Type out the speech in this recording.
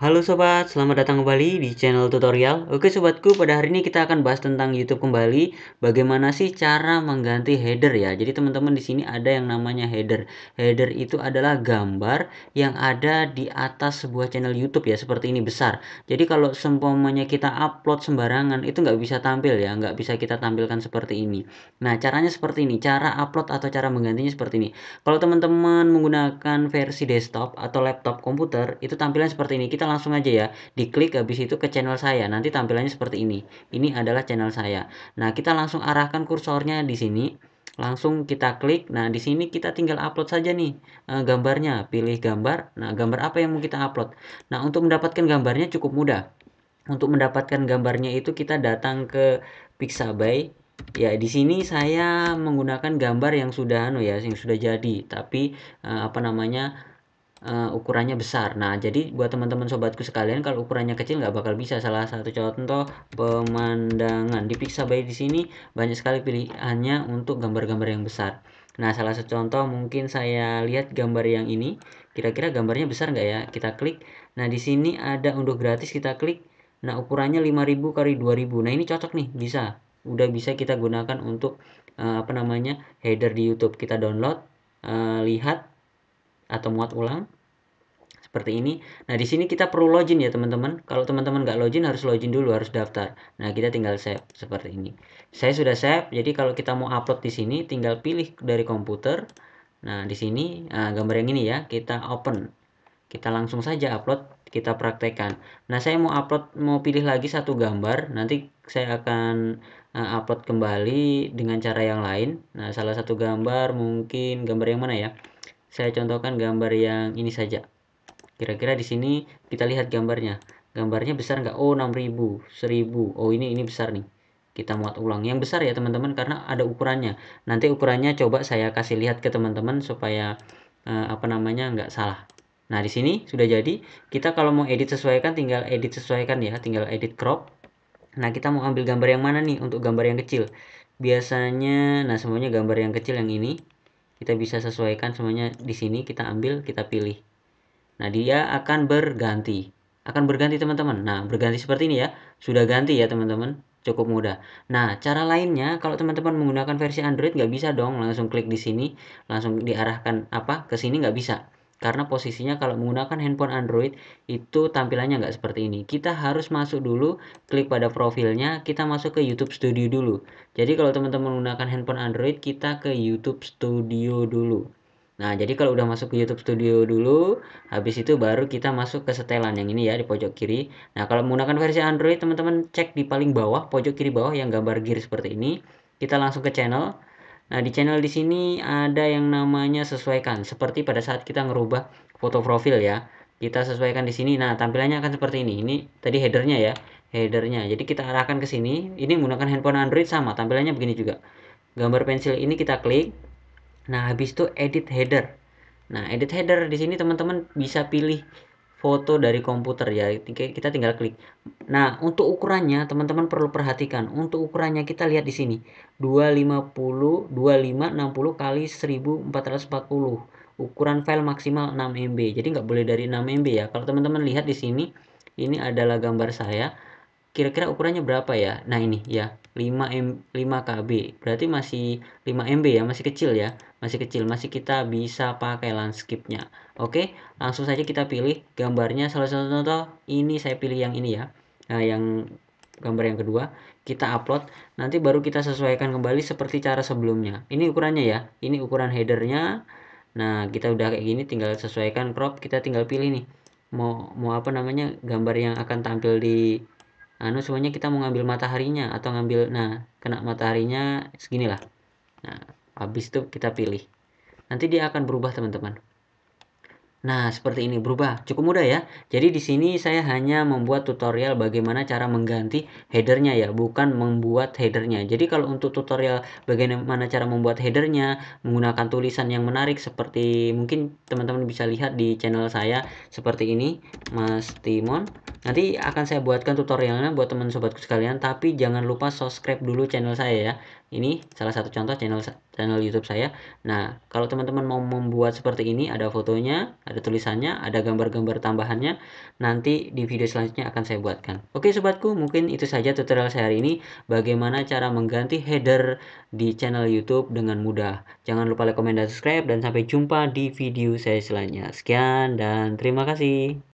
Halo sobat, selamat datang kembali di channel tutorial. Oke sobatku, pada hari ini kita akan bahas tentang YouTube kembali, bagaimana sih cara mengganti header ya. Jadi teman-teman di sini ada yang namanya header. Header itu adalah gambar yang ada di atas sebuah channel YouTube ya, seperti ini besar. Jadi kalau semuanya kita upload sembarangan, itu nggak bisa tampil ya, nggak bisa kita tampilkan seperti ini. Nah caranya seperti ini, cara upload atau cara menggantinya seperti ini. Kalau teman-teman menggunakan versi desktop atau laptop komputer, itu tampilan seperti ini. Kita langsung aja ya diklik habis itu ke channel saya nanti tampilannya seperti ini ini adalah channel saya nah kita langsung arahkan kursornya di sini langsung kita klik. Nah, di sini kita tinggal upload saja nih eh, gambarnya. Pilih gambar. Nah, gambar apa yang mau kita upload? Nah, untuk mendapatkan gambarnya cukup mudah. Untuk mendapatkan gambarnya itu kita datang ke Pixabay. Ya, di sini saya menggunakan gambar yang sudah anu ya, yang sudah jadi, tapi eh, apa namanya? uh, ukurannya besar. Nah, jadi buat teman-teman sobatku sekalian, kalau ukurannya kecil nggak bakal bisa. Salah satu contoh pemandangan di Pixabay di sini banyak sekali pilihannya untuk gambar-gambar yang besar. Nah, salah satu contoh mungkin saya lihat gambar yang ini. Kira-kira gambarnya besar nggak ya? Kita klik. Nah, di sini ada unduh gratis, kita klik. Nah, ukurannya 5000 kali 2000. Nah, ini cocok nih, bisa. Udah bisa kita gunakan untuk uh, apa namanya? header di YouTube. Kita download, uh, lihat atau muat ulang seperti ini. Nah, di sini kita perlu login ya, teman-teman. Kalau teman-teman nggak login, harus login dulu, harus daftar. Nah, kita tinggal save seperti ini. Saya sudah save, jadi kalau kita mau upload di sini, tinggal pilih dari komputer. Nah, di sini nah, gambar yang ini ya, kita open. Kita langsung saja upload, kita praktekkan. Nah, saya mau upload, mau pilih lagi satu gambar. Nanti saya akan uh, upload kembali dengan cara yang lain. Nah, salah satu gambar mungkin gambar yang mana ya? saya contohkan gambar yang ini saja kira-kira di sini kita lihat gambarnya gambarnya besar nggak oh 6000 1000 oh ini ini besar nih kita muat ulang yang besar ya teman-teman karena ada ukurannya nanti ukurannya coba saya kasih lihat ke teman-teman supaya eh, apa namanya nggak salah nah di sini sudah jadi kita kalau mau edit sesuaikan tinggal edit sesuaikan ya tinggal edit crop nah kita mau ambil gambar yang mana nih untuk gambar yang kecil biasanya nah semuanya gambar yang kecil yang ini kita bisa sesuaikan semuanya di sini kita ambil kita pilih nah dia akan berganti akan berganti teman-teman nah berganti seperti ini ya sudah ganti ya teman-teman cukup mudah nah cara lainnya kalau teman-teman menggunakan versi Android nggak bisa dong langsung klik di sini langsung diarahkan apa ke sini nggak bisa karena posisinya kalau menggunakan handphone Android itu tampilannya nggak seperti ini kita harus masuk dulu klik pada profilnya kita masuk ke YouTube Studio dulu jadi kalau teman-teman menggunakan handphone Android kita ke YouTube Studio dulu Nah, jadi kalau udah masuk ke YouTube Studio dulu, habis itu baru kita masuk ke setelan yang ini ya di pojok kiri. Nah, kalau menggunakan versi Android, teman-teman cek di paling bawah, pojok kiri bawah yang gambar gear seperti ini. Kita langsung ke channel. Nah, di channel di sini ada yang namanya sesuaikan. Seperti pada saat kita ngerubah foto profil ya. Kita sesuaikan di sini. Nah, tampilannya akan seperti ini. Ini tadi headernya ya. Headernya. Jadi kita arahkan ke sini. Ini menggunakan handphone Android sama. Tampilannya begini juga. Gambar pensil ini kita klik. Nah, habis itu edit header. Nah, edit header di sini teman-teman bisa pilih foto dari komputer ya kita tinggal klik nah untuk ukurannya teman-teman perlu perhatikan untuk ukurannya kita lihat di sini 250 2560 kali 1440 ukuran file maksimal 6 MB jadi nggak boleh dari 6 MB ya kalau teman-teman lihat di sini ini adalah gambar saya kira-kira ukurannya berapa ya? Nah ini ya 5 m 5 kb berarti masih 5 mb ya masih kecil ya masih kecil masih kita bisa pakai landscape-nya. Oke langsung saja kita pilih gambarnya salah satu contoh ini saya pilih yang ini ya nah, yang gambar yang kedua kita upload nanti baru kita sesuaikan kembali seperti cara sebelumnya. Ini ukurannya ya ini ukuran headernya. Nah kita udah kayak gini tinggal sesuaikan crop kita tinggal pilih nih mau mau apa namanya gambar yang akan tampil di anu semuanya kita mau ngambil mataharinya atau ngambil nah kena mataharinya seginilah nah habis itu kita pilih nanti dia akan berubah teman-teman Nah, seperti ini berubah. Cukup mudah ya. Jadi di sini saya hanya membuat tutorial bagaimana cara mengganti headernya ya, bukan membuat headernya. Jadi kalau untuk tutorial bagaimana cara membuat headernya menggunakan tulisan yang menarik seperti mungkin teman-teman bisa lihat di channel saya seperti ini, Mas Timon Nanti akan saya buatkan tutorialnya buat teman sobatku sekalian, tapi jangan lupa subscribe dulu channel saya ya. Ini salah satu contoh channel channel YouTube saya. Nah, kalau teman-teman mau membuat seperti ini, ada fotonya, ada tulisannya, ada gambar-gambar tambahannya. Nanti di video selanjutnya akan saya buatkan. Oke sobatku, mungkin itu saja tutorial saya hari ini. Bagaimana cara mengganti header di channel YouTube dengan mudah. Jangan lupa like, komen, dan subscribe. Dan sampai jumpa di video saya selanjutnya. Sekian dan terima kasih.